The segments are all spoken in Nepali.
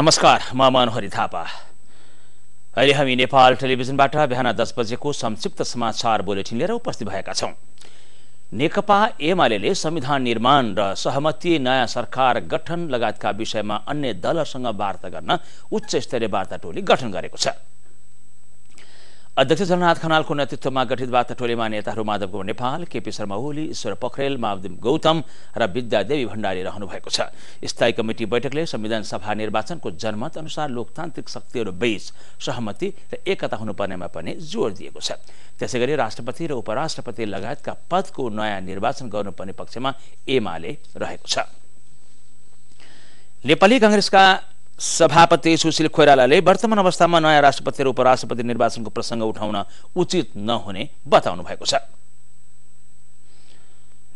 नमस्कार म मनोहरी थापा अहिले हामी नेपाल टेलिभिजनबाट बिहान दस बजेको संक्षिप्त समाचार बुलेटिन लिएर उपस्थित भएका छौँ नेकपा एमाले संविधान निर्माण र सहमति नयाँ सरकार गठन लगायतका विषयमा अन्य दलहरूसँग वार्ता गर्न उच्च स्तरीय वार्ता टोली गठन गरेको छ अध्यक्ष जननाथ खनालको नेतृत्वमा गठित टोलीमा नेताहरू माधव गौर नेपाल केपी शर्मा ओली ईश्वर पोखरेल मावदिम गौतम र देवी भण्डारी रहनु भएको छ स्थायी कमिटी बैठकले संविधान सभा निर्वाचनको जनमत अनुसार लोकतान्त्रिक शक्तिहरू बीच सहमति र एकता हुनुपर्नेमा पनि जोड दिएको छ त्यसै गरी राष्ट्रपति र उपराष्ट्रपति लगायतका पदको नयाँ निर्वाचन गर्नुपर्ने पक्षमा एमाले रहेको छ नेपाली कांग्रेसका सभापति सुशील कोइरालाले वर्तमान अवस्थामा नयाँ राष्ट्रपति र उपराष्ट्रपति निर्वाचनको प्रसङ्ग उठाउन उचित नहुने बताउनु भएको छ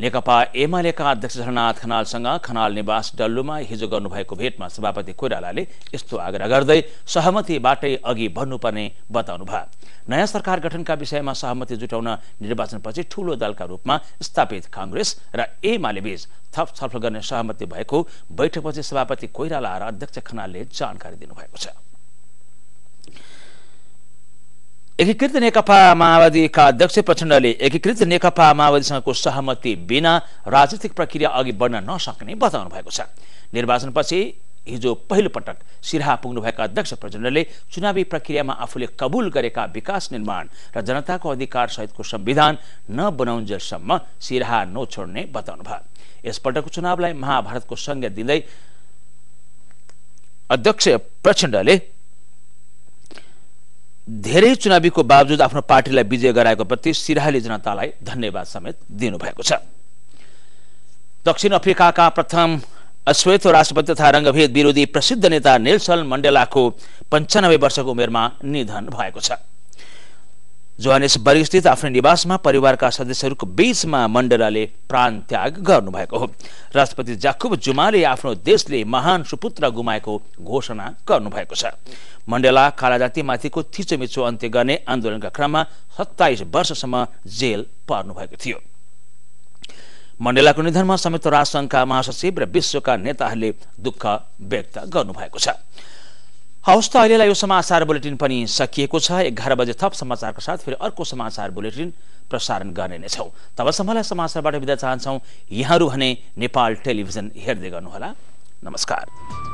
नेकपा एमालेका अध्यक्ष झरनाथ खनालसँग खनाल निवास डल्लुमा हिजो गर्नुभएको भेटमा सभापति कोइरालाले यस्तो आग्रह गर्दै सहमतिबाटै अघि बढ्नुपर्ने बताउनु भयो नयाँ सरकार गठनका विषयमा सहमति जुटाउन निर्वाचनपछि ठूलो दलका रूपमा स्थापित काङ्ग्रेस र एमालेबीच थप छलफल गर्ने सहमति भएको बैठकपछि सभापति कोइराला र अध्यक्ष खनालले जानकारी दिनुभएको छ एकीकृत नेकपा माओवादीका अध्यक्ष प्रचण्डले एकीकृत नेकपा माओवादीसँगको सहमति बिना राजनीतिक प्रक्रिया अघि बढ्न नसक्ने बताउनु भएको छ निर्वाचनपछि हिजो पहिलोपटक सिराहा पुग्नुभएका अध्यक्ष प्रचण्डले चुनावी प्रक्रियामा आफूले कबुल गरेका विकास निर्माण र जनताको अधिकार सहितको संविधान नबनाउन्जेलसम्म सिराहा नछोड्ने बताउनु भयो यसपल्टको चुनावलाई महाभारतको संज्ञा दिँदै अध्यक्ष प्रचण्डले धेरै चुनावीको बावजुद आफ्नो पार्टीलाई विजय गराएको प्रति सिराहाले जनतालाई धन्यवाद समेत दिनुभएको छ दक्षिण अफ्रिकाका प्रथम अश्वेतो राष्ट्रपति तथा रङ्गभेद विरोधी प्रसिद्ध नेता नेल्सन मण्डेलाको पन्चानब्बे वर्षको उमेरमा निधन भएको छ जोहानेस स्थित आफ्नो निवासमा परिवारका सदस्यहरूको बीचमा मण्डेलाले प्राण त्याग गर्नुभएको हो राष्ट्रपति जाकुब जुमाले आफ्नो देशले महान सुपुत्र गुमाएको घोषणा गर्नुभएको छ मण्डेला कालाजातिमाथिको थिचोमिचो अन्त्य गर्ने आन्दोलनका क्रममा सत्ताइस वर्षसम्म जेल पर्नुभएको थियो मण्डेलाको निधनमा संयुक्त राष्ट्रसङ्घका महासचिव र विश्वका नेताहरूले दुःख व्यक्त गर्नुभएको छ हवस् त अहिलेलाई यो समाचार बुलेटिन पनि सकिएको छ एघार बजे थप समाचारको साथ फेरि अर्को समाचार बुलेटिन प्रसारण गर्ने नै छौँ तबसम्मलाई समाचारबाट बिदा चाहन्छौँ यहाँहरू भने नेपाल टेलिभिजन हेर्दै गर्नुहोला नमस्कार